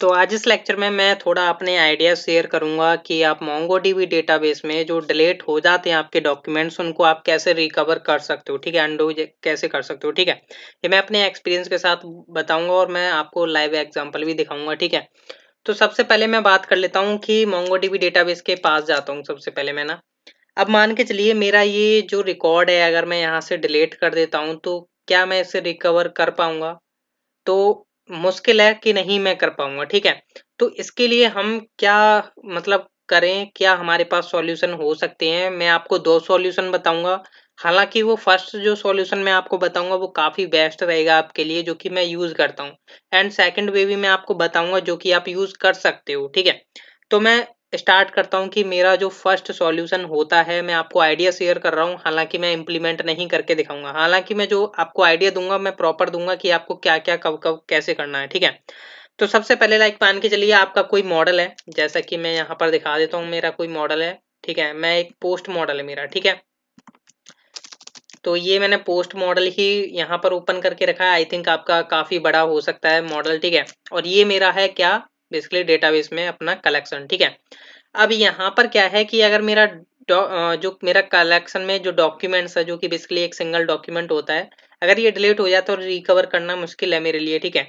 तो आज इस लेक्चर में मैं थोड़ा अपने आइडिया शेयर करूंगा कि आप मोंगोडीबी डेटाबेस में जो डिलीट हो जाते हैं आपके डॉक्यूमेंट्स उनको आप कैसे रिकवर कर सकते हो ठीक है अंडो कैसे कर सकते हो ठीक है ये मैं अपने एक्सपीरियंस के साथ बताऊंगा और मैं आपको लाइव एग्जाम्पल भी दिखाऊंगा ठीक है तो सबसे पहले मैं बात कर लेता हूँ कि मोंगोडीबी डेटाबेस के पास जाता हूँ सबसे पहले मैं ना अब मान के चलिए मेरा ये जो रिकॉर्ड है अगर मैं यहाँ से डिलीट कर देता हूँ तो क्या मैं इसे रिकवर कर पाऊंगा तो मुश्किल है कि नहीं मैं कर पाऊंगा ठीक है तो इसके लिए हम क्या मतलब करें क्या हमारे पास सॉल्यूशन हो सकते हैं मैं आपको दो सॉल्यूशन बताऊंगा हालांकि वो फर्स्ट जो सॉल्यूशन मैं आपको बताऊंगा वो काफ़ी बेस्ट रहेगा आपके लिए जो कि मैं यूज़ करता हूँ एंड सेकंड वे भी मैं आपको बताऊंगा जो कि आप यूज़ कर सकते हो ठीक है तो मैं स्टार्ट करता हूँ कि मेरा जो फर्स्ट सॉल्यूशन होता है मैं आपको आइडिया शेयर कर रहा हूँ हालांकि मैं इम्प्लीमेंट नहीं करके दिखाऊंगा हालांकि मैं जो आपको आइडिया दूंगा मैं प्रॉपर दूंगा कि आपको क्या क्या कब कब कैसे करना है ठीक है तो सबसे पहले लाइक मान के चलिए आपका कोई मॉडल है जैसा कि मैं यहाँ पर दिखा देता हूँ मेरा कोई मॉडल है ठीक है मैं एक पोस्ट मॉडल है मेरा ठीक है तो ये मैंने पोस्ट मॉडल ही यहाँ पर ओपन करके रखा है आई थिंक आपका काफ़ी बड़ा हो सकता है मॉडल ठीक है और ये मेरा है क्या बेसिकली डेटाबेस में अपना कलेक्शन ठीक है अब यहाँ पर क्या है कि अगर मेरा जो मेरा कलेक्शन में जो डॉक्यूमेंट्स है जो कि बेसिकली एक सिंगल डॉक्यूमेंट होता है अगर ये डिलीट हो जाए तो रिकवर करना मुश्किल है मेरे लिए ठीक है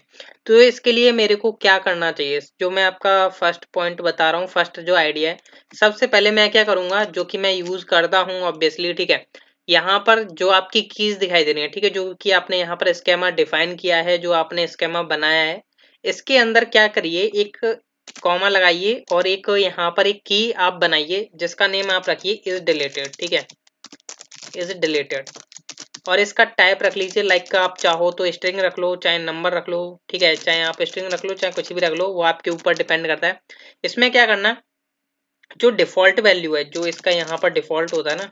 तो इसके लिए मेरे को क्या करना चाहिए जो मैं आपका फर्स्ट पॉइंट बता रहा हूँ फर्स्ट जो आइडिया है सबसे पहले मैं क्या करूँगा जो कि मैं यूज़ करता हूँ ऑब्वियसली ठीक है यहाँ पर जो आपकी कीज दिखाई दे रही है ठीक है जो कि आपने यहाँ पर स्केमा डिफाइन किया है जो आपने स्केमा बनाया है इसके अंदर क्या करिए एक कॉमा लगाइए और एक यहाँ पर एक की आप बनाइए जिसका नेम आप रखिए इज डिलेटेड ठीक है इज डिलेटेड और इसका टाइप रख लीजिए लाइक आप चाहो तो स्ट्रिंग रख लो चाहे नंबर रख लो ठीक है चाहे आप स्ट्रिंग रख लो चाहे कुछ भी रख लो वो आपके ऊपर डिपेंड करता है इसमें क्या करना जो डिफॉल्ट वैल्यू है जो इसका यहाँ पर डिफॉल्ट होता है ना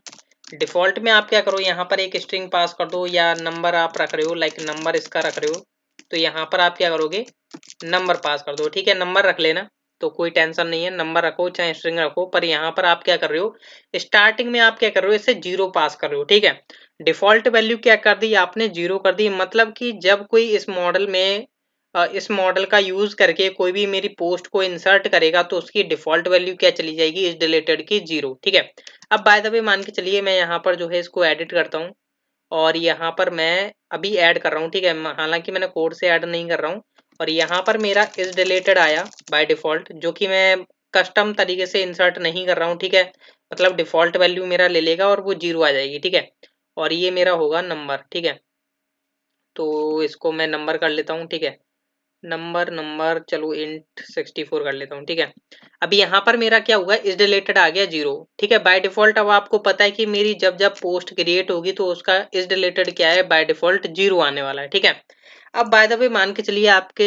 डिफॉल्ट में आप क्या करो यहाँ पर एक स्ट्रिंग पास कर दो या नंबर आप रख रहे हो लाइक नंबर इसका रख रहे हो तो यहाँ पर आप क्या करोगे नंबर पास कर दो ठीक है नंबर रख लेना तो कोई टेंशन नहीं है नंबर रखो चाहे स्ट्रिंग रखो पर यहाँ पर आप क्या कर रहे हो स्टार्टिंग में आप क्या कर रहे हो इसे जीरो पास कर रहे हो ठीक है डिफॉल्ट वैल्यू क्या कर दी आपने जीरो कर दी मतलब कि जब कोई इस मॉडल में इस मॉडल का यूज करके कोई भी मेरी पोस्ट को इंसर्ट करेगा तो उसकी डिफॉल्ट वैल्यू क्या चली जाएगी इस रिलेटेड की जीरो ठीक है अब बाय द वे मान के चलिए मैं यहाँ पर जो है इसको एडिट करता हूँ और यहाँ पर मैं अभी ऐड कर रहा हूँ ठीक है हालांकि मैंने कोड से ऐड नहीं कर रहा हूँ और यहाँ पर मेरा इज रिलेटेड आया बाय डिफ़ॉल्ट जो कि मैं कस्टम तरीके से इंसर्ट नहीं कर रहा हूँ ठीक है मतलब डिफ़ॉल्ट वैल्यू मेरा ले लेगा और वो जीरो आ जाएगी ठीक है और ये मेरा होगा नंबर ठीक है तो इसको मैं नंबर कर लेता हूँ ठीक है नंबर नंबर चलो इंट सिक्सटी फोर कर लेता हूँ ठीक है अभी यहाँ पर मेरा क्या हुआ इज रिलेटेड आ गया जीरो ठीक है बाय डिफॉल्ट अब आपको पता है कि मेरी जब जब पोस्ट क्रिएट होगी तो उसका इस रिलेटेड क्या है बाय डिफॉल्ट जीरो आने वाला है ठीक है अब बाय द वे मान के चलिए आपके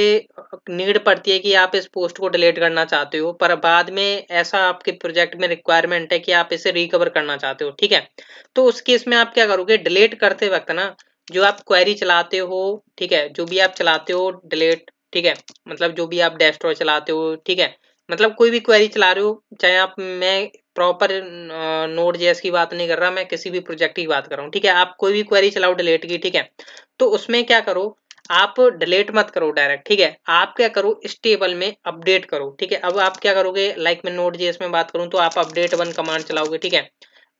नीड पड़ती है कि आप इस पोस्ट को डिलीट करना चाहते हो पर बाद में ऐसा आपके प्रोजेक्ट में रिक्वायरमेंट है कि आप इसे रिकवर करना चाहते हो ठीक है तो उस केस में आप क्या करोगे डिलीट करते वक्त ना जो आप क्वेरी चलाते हो ठीक है जो भी आप चलाते हो डिलीट ठीक है मतलब जो भी आप डेस्ट्रॉ चलाते हो ठीक है मतलब कोई भी क्वेरी चला रहे हो चाहे आप मैं प्रॉपर नोट जेस की बात नहीं कर रहा मैं किसी भी प्रोजेक्ट की बात कर रहा हूँ ठीक है आप कोई भी क्वेरी चलाओ डिलेट की ठीक है तो उसमें क्या करो आप डिलेट मत करो डायरेक्ट ठीक है आप क्या करो इस टेबल में अपडेट करो ठीक है अब आप क्या करोगे लाइक like मैं नोट जेस में बात करूँ तो आप अपडेट वन कमांड चलाओगे ठीक है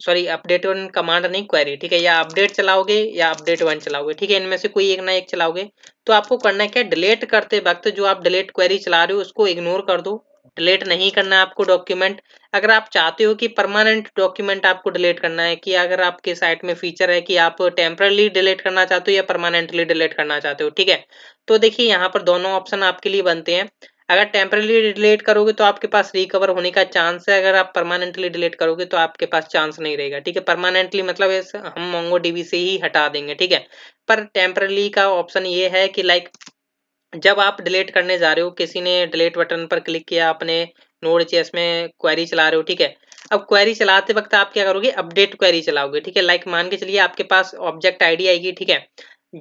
सॉरी अपडेट वन कमांड नहीं क्वेरी ठीक है या अपडेट चलाओगे या अपडेट वन चलाओगे ठीक है इनमें से कोई एक ना एक चलाओगे तो आपको करना है क्या डिलीट करते वक्त जो आप डिलीट क्वेरी चला रहे हो उसको इग्नोर कर दो डिलीट नहीं करना है आपको डॉक्यूमेंट अगर आप चाहते हो कि परमानेंट डॉक्यूमेंट आपको डिलीट करना है कि अगर आपके साइट में फीचर है कि आप टेम्परली डिलीट करना चाहते हो या परमानेंटली डिलीट करना चाहते हो ठीक है तो देखिए यहाँ पर दोनों ऑप्शन आपके लिए बनते हैं अगर टेम्परली डिलीट करोगे तो आपके पास रिकवर होने का चांस है अगर आप परमानेंटली डिलीट करोगे तो आपके पास चांस नहीं रहेगा ठीक है परमानेंटली मतलब हम मोंगो डीबी से ही हटा देंगे ठीक है पर टेम्परली का ऑप्शन ये है कि लाइक जब आप डिलीट करने जा रहे हो किसी ने डिलीट बटन पर क्लिक किया आपने नोड चेस में क्वेरी चला रहे हो ठीक है अब क्वेरी चलाते वक्त आप क्या करोगे अपडेट क्वेरी चलाओगे ठीक है लाइक मान के चलिए आपके पास ऑब्जेक्ट आईडी आएगी ठीक है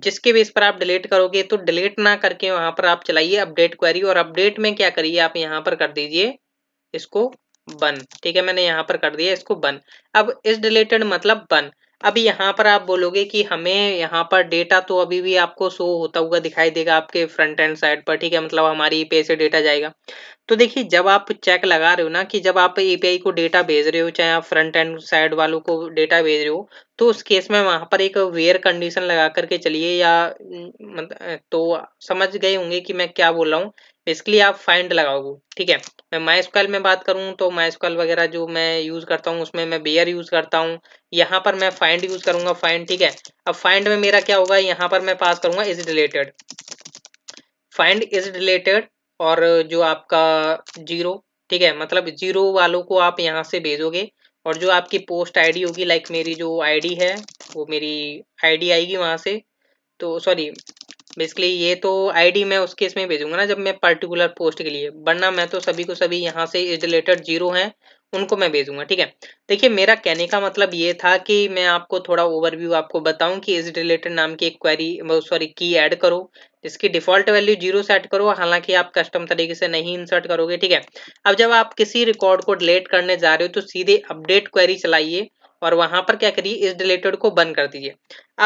जिसके बेस पर आप डिलीट करोगे तो डिलीट ना करके वहां पर आप चलाइए अपडेट क्वेरी और अपडेट में क्या करिए आप यहाँ पर कर दीजिए इसको बन ठीक है मैंने यहाँ पर कर दिया इसको बन अब इस डिलेटेड मतलब बन अभी यहाँ पर आप बोलोगे कि हमें यहाँ पर डेटा तो अभी भी आपको शो होता हुआ दिखाई देगा आपके फ्रंट एंड साइड पर ठीक है मतलब हमारी ई से डेटा जाएगा तो देखिए जब आप चेक लगा रहे हो ना कि जब आप ई को डेटा भेज रहे हो चाहे आप फ्रंट एंड साइड वालों को डेटा भेज रहे हो तो उस केस में वहाँ पर एक वेयर कंडीशन लगा करके चलिए या मतलब, तो समझ गए होंगे कि मैं क्या बोल रहा हूँ बेसिकली आप फाइंड लगाओगे ठीक है मैं माइस्कल में बात करूँ तो माइस्कल वगैरह जो मैं यूज़ करता हूँ उसमें मैं बेयर यूज़ करता हूँ यहाँ पर मैं फाइंड यूज़ करूंगा फाइंड ठीक है अब फाइंड में मेरा क्या होगा यहाँ पर मैं पास करूंगा is related find is related और जो आपका जीरो ठीक है मतलब जीरो वालों को आप यहाँ से भेजोगे और जो आपकी पोस्ट आईडी होगी लाइक मेरी जो आईडी है वो मेरी आईडी आएगी वहां से तो सॉरी बेसिकली ये तो आईडी मैं उसके इसमें भेजूंगा ना जब मैं पर्टिकुलर पोस्ट के लिए वरना मैं तो सभी को सभी यहाँ से इज रिलेटेड जीरो हैं उनको मैं भेजूंगा ठीक है देखिए मेरा कहने का मतलब ये था कि मैं आपको थोड़ा ओवरव्यू आपको बताऊं कि इज रिलेटेड नाम की एक क्वेरी सॉरी की ऐड करो इसकी डिफॉल्ट वैल्यू जीरो सेट करो हालांकि आप कस्टम तरीके से नहीं इंसर्ट करोगे ठीक है अब जब आप किसी रिकॉर्ड को डिलीट करने जा रहे हो तो सीधे अपडेट क्वेरी चलाइए और वहां पर क्या करिए इस डिलेटेड को बंद कर दीजिए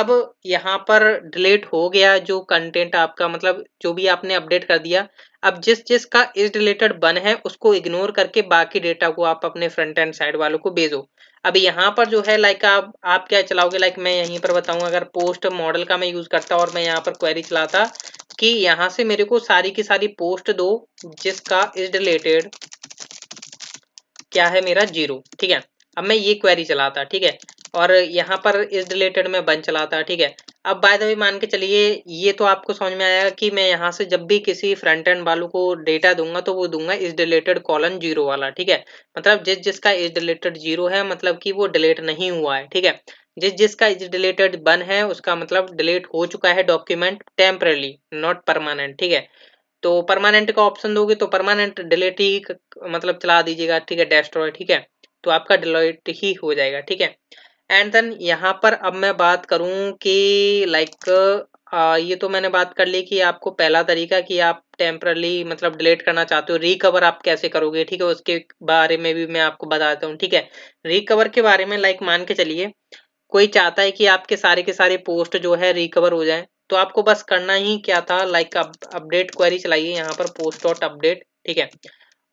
अब यहाँ पर डिलेट हो गया जो कंटेंट आपका मतलब जो भी आपने अपडेट कर दिया अब जिस जिस का इस रिलेटेड बन है उसको इग्नोर करके बाकी डेटा को आप अपने फ्रंट एंड साइड वालों को भेजो अब यहाँ पर जो है लाइक आप आप क्या चलाओगे लाइक मैं यहीं पर बताऊँ अगर पोस्ट मॉडल का मैं यूज़ करता और मैं यहाँ पर क्वेरी चलाता कि यहाँ से मेरे को सारी की सारी पोस्ट दो जिसका इस रिलेटेड क्या है मेरा जीरो ठीक है अब मैं ये क्वेरी चलाता ठीक है और यहाँ पर इस रिलेटेड में बन चलाता ठीक है अब बाय द वे मान के चलिए ये तो आपको समझ में आएगा कि मैं यहाँ से जब भी किसी फ्रंट एंड वालों को डेटा दूंगा तो वो दूंगा इस रिलेटेड कॉलन जीरो वाला ठीक है मतलब जिस जिसका इस रिलेटेड जीरो है मतलब कि वो डिलीट नहीं हुआ है ठीक है जिस जिसका इस रिलेटेड बन है उसका मतलब डिलीट हो चुका है डॉक्यूमेंट टेम्परेली नॉट परमानेंट ठीक है तो परमानेंट का ऑप्शन दोगे तो परमानेंट डिलीट ही मतलब चला दीजिएगा ठीक है डेस्ट्रॉय ठीक है तो आपका डिलोइट ही हो जाएगा ठीक है एंड देन यहाँ पर अब मैं बात करूँ कि लाइक ये तो मैंने बात कर ली कि आपको पहला तरीका कि आप टेम्परली मतलब डिलीट करना चाहते हो रिकवर आप कैसे करोगे ठीक है उसके बारे में भी मैं आपको बताता हूँ ठीक है रिकवर के बारे में लाइक मान के चलिए कोई चाहता है कि आपके सारे के सारे पोस्ट जो है रिकवर हो जाए तो आपको बस करना ही क्या था लाइक अपडेट क्वेरी चलाइए यहाँ पर पोस्ट डॉट अपडेट ठीक है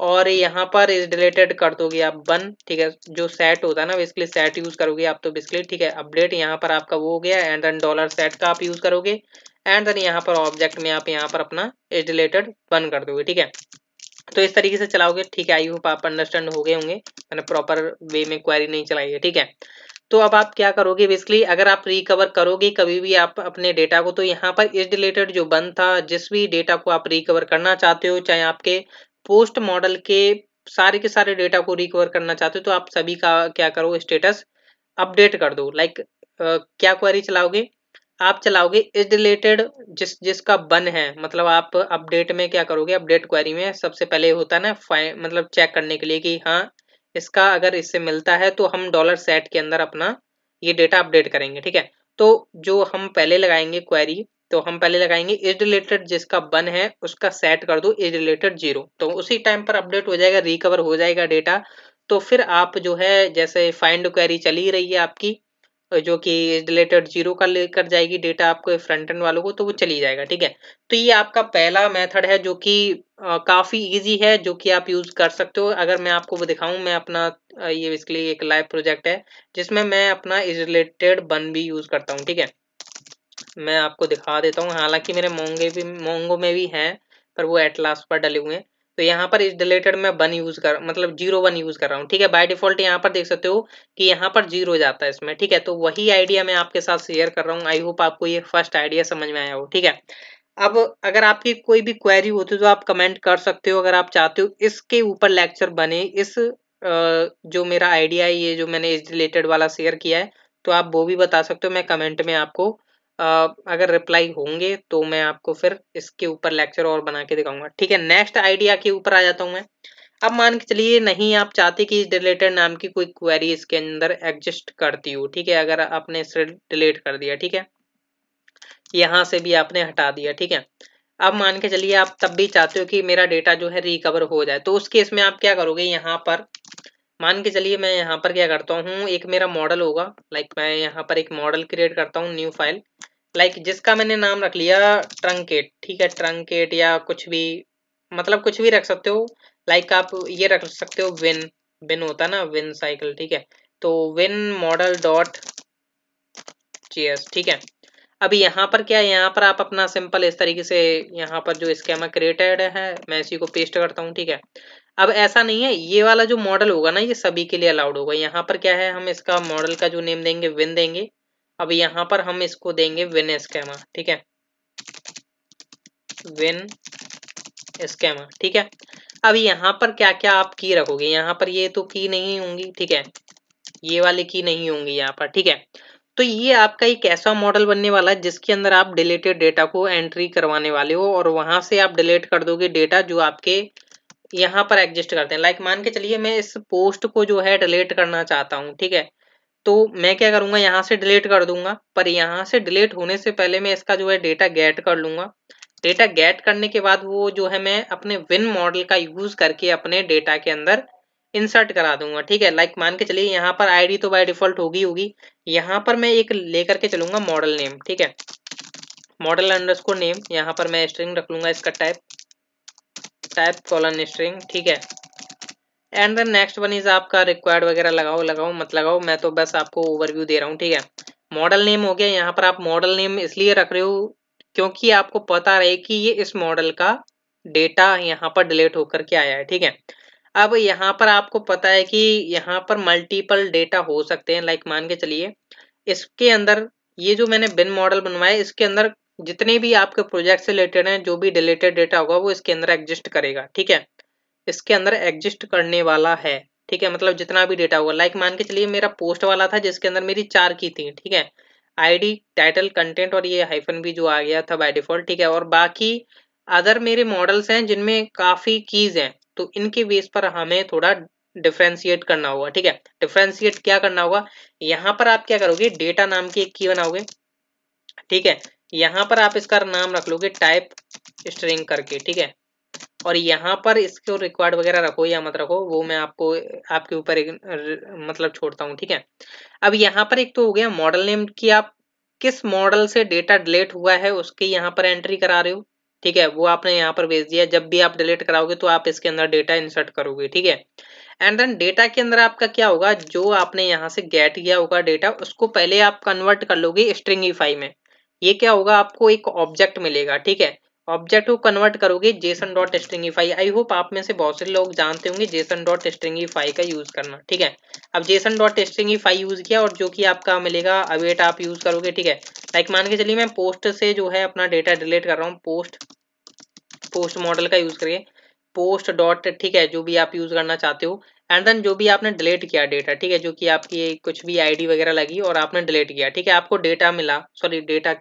और यहाँ पर इस डिलेटेड कर दोगे आप बन ठीक है जो सेट होता है ना बेसिकली सेट यूज करोगे आप तो बेसिकली ठीक है अपडेट यहाँ पर आपका वो हो गया एंड देन डॉलर सेट का आप यूज करोगे एंड देन यहाँ पर ऑब्जेक्ट में आप यहाँ पर अपना इस डिलेटेड बन कर दोगे ठीक है तो इस तरीके से चलाओगे ठीक है आई होप आप अंडरस्टैंड हो गए होंगे मैंने प्रॉपर वे में क्वेरी नहीं चलाई है ठीक है तो अब आप क्या करोगे बेसिकली अगर आप रिकवर करोगे कभी भी आप अपने डेटा को तो यहाँ पर इस डिलेटेड जो बंद था जिस भी डेटा को आप रिकवर करना चाहते हो चाहे आपके पोस्ट मॉडल के सारे के सारे डेटा को रिकवर करना चाहते हो तो आप सभी का क्या करो स्टेटस अपडेट कर दो लाइक like, uh, क्या क्वेरी चलाओगे आप चलाओगे इज रिलेटेड जिस जिसका बन है मतलब आप अपडेट में क्या करोगे अपडेट क्वेरी में सबसे पहले होता है ना फाइन मतलब चेक करने के लिए कि हाँ इसका अगर इससे मिलता है तो हम डॉलर सेट के अंदर अपना ये डेटा अपडेट करेंगे ठीक है तो जो हम पहले लगाएंगे क्वेरी तो हम पहले लगाएंगे एज रिलेटेड जिसका वन है उसका सेट कर दो एज रिलेटेड जीरो तो उसी टाइम पर अपडेट हो जाएगा रिकवर हो जाएगा डेटा तो फिर आप जो है जैसे फाइंड क्वेरी चली रही है आपकी जो कि रिलेटेड जीरो का लेकर जाएगी डेटा आपको फ्रंट एंड वालों को तो वो चली जाएगा ठीक है तो ये आपका पहला मेथड है जो कि काफ़ी इजी है जो कि आप यूज़ कर सकते हो अगर मैं आपको वो दिखाऊं मैं अपना ये इसके लिए एक लाइव प्रोजेक्ट है जिसमें मैं अपना इज रिलेटेड बन भी यूज़ करता हूँ ठीक है मैं आपको दिखा देता हूँ हालांकि मेरे मोंगे भी मोंगो में भी हैं पर वो लास्ट पर डले हुए हैं तो यहाँ पर इस डिलेटेड मैं वन यूज़ कर मतलब जीरो वन यूज़ कर रहा हूँ ठीक है बाय डिफॉल्ट यहाँ पर देख सकते हो कि यहाँ पर जीरो जाता है इसमें ठीक है तो वही आइडिया मैं आपके साथ शेयर कर रहा हूँ आई होप आपको ये फर्स्ट आइडिया समझ में आया हो ठीक है अब अगर आपकी कोई भी क्वेरी होती है तो आप कमेंट कर सकते हो अगर आप चाहते हो इसके ऊपर लेक्चर बने इस जो मेरा आइडिया है ये जो मैंने इस रिलेटेड वाला शेयर किया है तो आप वो भी बता सकते हो मैं कमेंट में आपको अगर रिप्लाई होंगे तो मैं आपको फिर इसके ऊपर लेक्चर और बना के दिखाऊंगा ठीक है नेक्स्ट आइडिया के ऊपर आ जाता हूँ मैं अब मान के चलिए नहीं आप चाहते कि इस रिलेटेड नाम की कोई क्वेरी इसके अंदर एग्जिस्ट करती हो ठीक है अगर आपने इसे डिलीट कर दिया ठीक है यहाँ से भी आपने हटा दिया ठीक है अब मान के चलिए आप तब भी चाहते हो कि मेरा डेटा जो है रिकवर हो जाए तो उस केस में आप क्या करोगे यहाँ पर मान के चलिए मैं यहाँ पर क्या करता हूँ एक मेरा मॉडल होगा लाइक मैं यहाँ पर एक मॉडल क्रिएट करता हूँ न्यू फाइल लाइक like, जिसका मैंने नाम रख लिया ट्रंकेट ठीक है ट्रंकेट या कुछ भी मतलब कुछ भी रख सकते हो लाइक like आप ये रख सकते हो विन विन होता है ना विन साइकिल ठीक है तो विन मॉडल डॉट चेयर्स ठीक है अब यहाँ पर क्या है यहाँ पर आप अपना सिंपल इस तरीके से यहाँ पर जो स्केमा क्रिएटेड है मैं इसी को पेस्ट करता हूँ ठीक है अब ऐसा नहीं है ये वाला जो मॉडल होगा ना ये सभी के लिए अलाउड होगा यहाँ पर क्या है हम इसका मॉडल का जो नेम देंगे विन देंगे अब यहां पर हम इसको देंगे विन स्कैमा ठीक है विन स्कैमा ठीक है अब यहां पर क्या क्या आप की रखोगे यहां पर ये तो की नहीं होंगी ठीक है ये वाली की नहीं होंगी यहाँ पर ठीक है तो ये आपका एक ऐसा मॉडल बनने वाला है जिसके अंदर आप डिलेटेड डेटा को एंट्री करवाने वाले हो और वहां से आप डिलीट कर दोगे डेटा जो आपके यहाँ पर एग्जिस्ट करते हैं लाइक मान के चलिए मैं इस पोस्ट को जो है डिलीट करना चाहता हूँ ठीक है तो मैं क्या करूँगा यहाँ से डिलीट कर दूंगा पर यहाँ से डिलीट होने से पहले मैं इसका जो है डेटा गेट कर लूंगा डेटा गेट करने के बाद वो जो है मैं अपने विन मॉडल का यूज़ करके अपने डेटा के अंदर इंसर्ट करा दूंगा ठीक है लाइक मान के चलिए यहाँ पर आईडी तो बाय डिफॉल्ट होगी होगी यहाँ पर मैं एक लेकर के चलूंगा मॉडल नेम ठीक है मॉडल अंडरस्कोर नेम यहाँ पर मैं स्ट्रिंग रख लूंगा इसका टाइप टाइप कॉलन स्ट्रिंग ठीक है and then next one is आपका रिक्वायर्ड वगैरह लगाओ लगाओ मत लगाओ मैं तो बस आपको ओवरव्यू दे रहा हूँ ठीक है मॉडल नेम हो गया यहाँ पर आप मॉडल नेम इसलिए रख रहे हो क्योंकि आपको पता रहे कि ये इस मॉडल का डेटा यहाँ पर डिलीट होकर के आया है ठीक है अब यहाँ पर आपको पता है कि यहाँ पर मल्टीपल डेटा हो सकते हैं लाइक मान के चलिए इसके अंदर ये जो मैंने बिन मॉडल बनवाया इसके अंदर जितने भी आपके प्रोजेक्ट से रिलेटेड हैं जो भी डिलेटेड डेटा होगा वो इसके अंदर एग्जिस्ट करेगा ठीक है इसके अंदर एग्जिस्ट करने वाला है ठीक है मतलब जितना भी डेटा होगा लाइक मान के चलिए मेरा पोस्ट वाला था जिसके अंदर मेरी चार की थी ठीक है आईडी टाइटल कंटेंट और ये हाइफन भी जो आ गया था बाय डिफॉल्ट ठीक है और बाकी अदर मेरे मॉडल्स हैं जिनमें काफ़ी कीज़ हैं तो इनके बेस पर हमें थोड़ा डिफ्रेंशिएट करना होगा ठीक है डिफ्रेंशिएट क्या करना होगा यहाँ पर आप क्या करोगे डेटा नाम की एक की बनाओगे ठीक है यहाँ पर आप इसका नाम रख लोगे टाइप स्ट्रिंग करके ठीक है और यहाँ पर इसको रिक्वायर्ड वगैरह रखो या मत रखो वो मैं आपको आपके ऊपर एक मतलब छोड़ता हूँ ठीक है अब यहाँ पर एक तो हो गया मॉडल नेम की आप किस मॉडल से डेटा डिलीट हुआ है उसके यहाँ पर एंट्री करा रहे हो ठीक है वो आपने यहाँ पर भेज दिया जब भी आप डिलीट कराओगे तो आप इसके अंदर डेटा इंसर्ट करोगे ठीक है एंड देन डेटा के अंदर आपका क्या होगा जो आपने यहाँ से गेट किया होगा डेटा उसको पहले आप कन्वर्ट कर लोगे स्ट्रिंगीफाई में ये क्या होगा आपको एक ऑब्जेक्ट मिलेगा ठीक है ऑब्जेक्ट को कन्वर्ट करोगे JSON dot stringify I hope आप में से बहुत से लोग जानते होंगे जेसन डॉट स्ट्रिंगीफाई का यूज़ करना ठीक है अब जेसन डॉट स्ट्रिंगीफाई यूज़ किया और जो कि आपका मिलेगा अवेट आप यूज़ करोगे ठीक है लाइक मान के चलिए मैं पोस्ट से जो है अपना डेटा डिलीट कर रहा हूँ पोस्ट पोस्ट मॉडल का यूज़ करिए पोस्ट डॉट ठीक है जो भी आप यूज़ करना चाहते हो एंड देन जो भी आपने डिलीट किया डेटा ठीक है जो कि आपकी कुछ भी आईडी वगैरह लगी और आपने डिलीट किया ठीक है आपको डेटा मिला सॉरी डेटा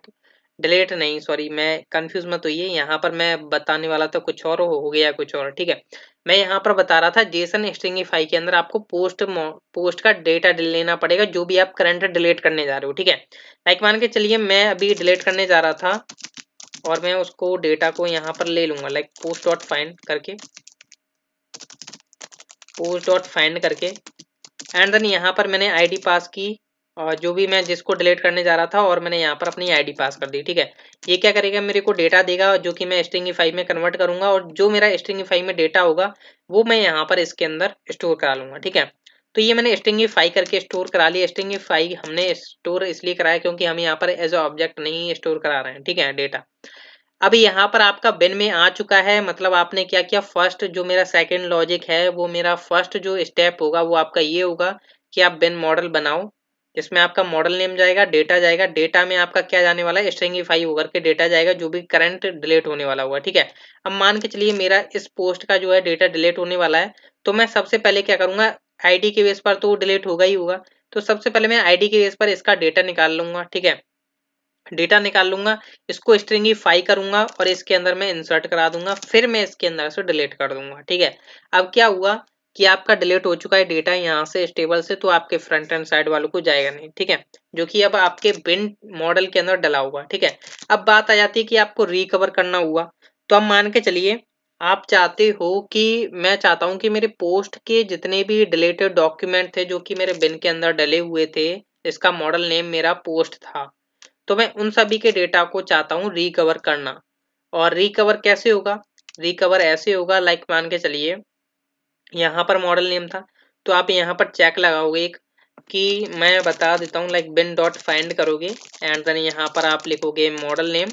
डिलीट नहीं सॉरी मैं कंफ्यूज मत होइए यहाँ पर मैं बताने वाला था तो कुछ और हो गया कुछ और ठीक है मैं यहाँ पर बता रहा था जेसन स्ट्रिंगिफाई के अंदर आपको पोस्ट पोस्ट का डेटा लेना पड़ेगा जो भी आप करंट डिलीट करने जा रहे हो ठीक है लाइक मान के चलिए मैं अभी डिलीट करने जा रहा था और मैं उसको डेटा को यहाँ पर ले लूंगा लाइक पोस्ट डॉट फाइंड करके पोस्ट डॉट फाइंड करके एंड देन यहाँ पर मैंने आई पास की और जो भी मैं जिसको डिलीट करने जा रहा था और मैंने यहाँ पर अपनी आईडी पास कर दी ठीक है ये क्या करेगा मेरे को डेटा देगा जो कि मैं फाइव में कन्वर्ट करूंगा और जो मेरा फाइव में डेटा होगा वो मैं यहाँ पर इसके अंदर स्टोर करा लूंगा ठीक है तो ये मैंने फाइव करके स्टोर करा लिया फाइव हमने स्टोर इसलिए कराया क्योंकि हम यहाँ पर एज ए ऑब्जेक्ट नहीं स्टोर करा रहे हैं ठीक है डेटा अब यहाँ पर आपका बिन में आ चुका है मतलब आपने क्या किया फर्स्ट जो मेरा सेकेंड लॉजिक है वो मेरा फर्स्ट जो स्टेप होगा वो आपका ये होगा कि आप बिन मॉडल बनाओ इसमें आपका मॉडल नेम जाएगा डेटा जाएगा डेटा में आपका क्या जाने वाला है स्ट्रिंगिफाई होकर के डेटा जाएगा जो भी करंट डिलीट होने वाला हुआ ठीक है अब मान के चलिए मेरा इस पोस्ट का जो है डेटा डिलीट होने वाला है तो मैं सबसे पहले क्या करूंगा आईडी के बेस पर तो डिलीट होगा ही होगा तो सबसे पहले मैं आईडी के बेस पर इसका डेटा निकाल लूंगा ठीक है डेटा निकाल लूंगा इसको स्ट्रिंगिफाई करूंगा और इसके अंदर मैं इंसर्ट करा दूंगा फिर मैं इसके अंदर से डिलीट कर दूंगा ठीक है अब क्या हुआ कि आपका डिलीट हो चुका है डेटा यहाँ से स्टेबल से तो आपके फ्रंट एंड साइड वालों को जाएगा नहीं ठीक है जो कि अब आपके बिन मॉडल के अंदर डला हुआ ठीक है अब बात आ जाती है कि आपको रिकवर करना हुआ तो अब मान के चलिए आप चाहते हो कि मैं चाहता हूँ कि मेरे पोस्ट के जितने भी डिलेटेड डॉक्यूमेंट थे जो कि मेरे बिन के अंदर डले हुए थे इसका मॉडल नेम मेरा पोस्ट था तो मैं उन सभी के डेटा को चाहता हूँ रिकवर करना और रिकवर कैसे होगा रिकवर ऐसे होगा लाइक मान के चलिए यहाँ पर मॉडल नेम था तो आप यहाँ पर चेक लगाओगे एक कि मैं बता देता हूँ लाइक बिन डॉट फाइंड करोगे एंड देन यहाँ पर आप लिखोगे मॉडल नेम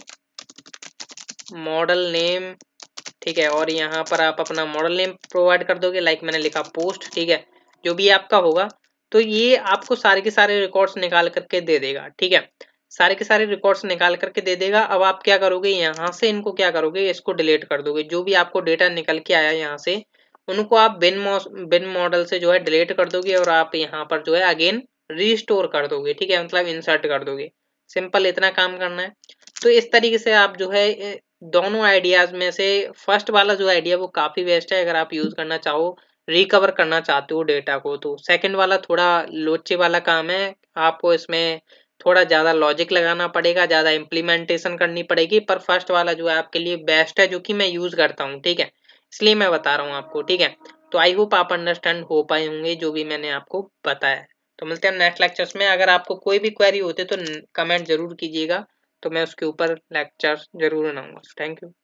मॉडल नेम ठीक है और यहाँ पर आप अपना मॉडल नेम प्रोवाइड कर दोगे लाइक मैंने लिखा पोस्ट ठीक है जो भी आपका होगा तो ये आपको सारे के सारे रिकॉर्ड्स निकाल करके दे देगा ठीक है सारे के सारे रिकॉर्ड्स निकाल करके दे देगा अब आप क्या करोगे यहाँ से इनको क्या करोगे इसको डिलीट कर दोगे जो भी आपको डेटा निकल के आया यहाँ से उनको आप बिन बिन मॉडल से जो है डिलीट कर दोगे और आप यहाँ पर जो है अगेन रिस्टोर कर दोगे ठीक है मतलब इंसर्ट कर दोगे सिंपल इतना काम करना है तो इस तरीके से आप जो है दोनों आइडियाज में से फर्स्ट वाला जो आइडिया वो काफ़ी बेस्ट है अगर आप यूज़ करना चाहो रिकवर करना चाहते हो डेटा को तो सेकंड वाला थोड़ा लोचे वाला काम है आपको इसमें थोड़ा ज़्यादा लॉजिक लगाना पड़ेगा ज़्यादा इम्प्लीमेंटेशन करनी पड़ेगी पर फर्स्ट वाला जो है आपके लिए बेस्ट है जो कि मैं यूज़ करता हूँ ठीक है इसलिए मैं बता रहा हूँ आपको ठीक है तो आई होप आप अंडरस्टैंड हो पाए होंगे जो भी मैंने आपको बताया तो मिलते हैं नेक्स्ट लेक्चर्स में अगर आपको कोई भी क्वेरी है तो कमेंट जरूर कीजिएगा तो मैं उसके ऊपर लेक्चर जरूर बनाऊंगा थैंक यू